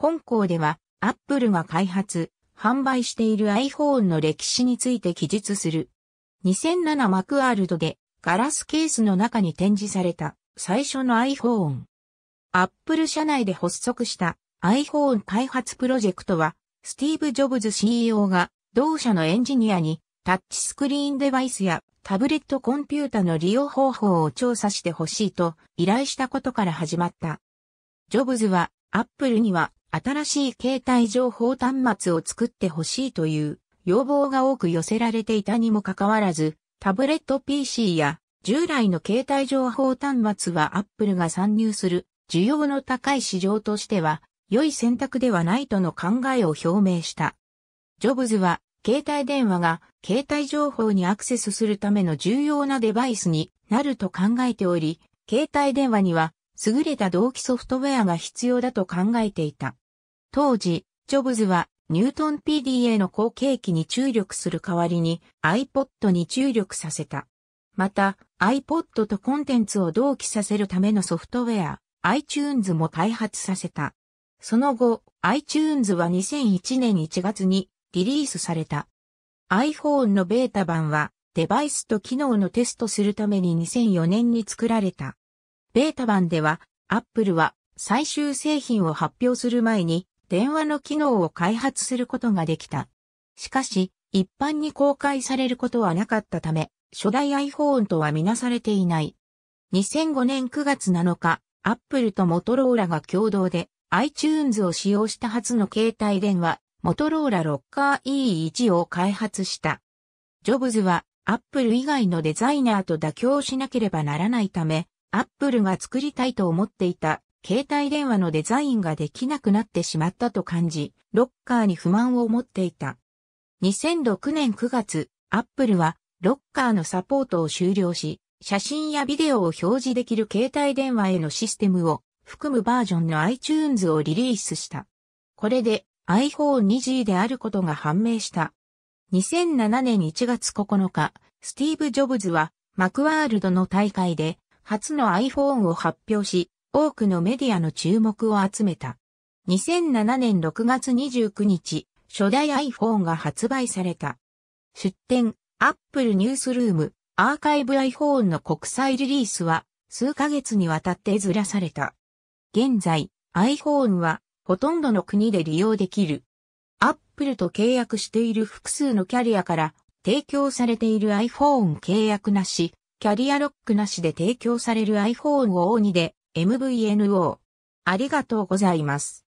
本校では、アップルが開発、販売している iPhone の歴史について記述する。2007マクワールドでガラスケースの中に展示された最初の iPhone。アップル社内で発足した iPhone 開発プロジェクトは、スティーブ・ジョブズ CEO が同社のエンジニアにタッチスクリーンデバイスやタブレットコンピュータの利用方法を調査してほしいと依頼したことから始まった。ジョブズはアップルには新しい携帯情報端末を作ってほしいという要望が多く寄せられていたにもかかわらず、タブレット PC や従来の携帯情報端末は Apple が参入する需要の高い市場としては良い選択ではないとの考えを表明した。ジョブズは携帯電話が携帯情報にアクセスするための重要なデバイスになると考えており、携帯電話には優れた同期ソフトウェアが必要だと考えていた。当時、ジョブズはニュートン PDA の後継機に注力する代わりに iPod に注力させた。また iPod とコンテンツを同期させるためのソフトウェア iTunes も開発させた。その後 iTunes は2001年1月にリリースされた。iPhone のベータ版はデバイスと機能のテストするために2004年に作られた。ベータ版では Apple は最終製品を発表する前に電話の機能を開発することができた。しかし、一般に公開されることはなかったため、初代 iPhone とはみなされていない。2005年9月7日、アップルとモトローラが共同で iTunes を使用した初の携帯電話、モトローラロッカー E1 を開発した。ジョブズはアップル以外のデザイナーと妥協しなければならないため、アップルが作りたいと思っていた携帯電話のデザインができなくなってしまったと感じ、ロッカーに不満を持っていた。2006年9月、アップルはロッカーのサポートを終了し、写真やビデオを表示できる携帯電話へのシステムを含むバージョンの iTunes をリリースした。これで iPhone2G であることが判明した。2007年1月9日、スティーブ・ジョブズはマクワールドの大会で初の iPhone を発表し、多くのメディアの注目を集めた。2007年6月29日、初代 iPhone が発売された。出展、Apple ニュースルーム、アーカイブ iPhone の国際リリースは、数ヶ月にわたってずらされた。現在、iPhone は、ほとんどの国で利用できる。Apple と契約している複数のキャリアから、提供されている iPhone 契約なし、キャリアロックなしで提供される iPhone をオーで、MVNO。ありがとうございます。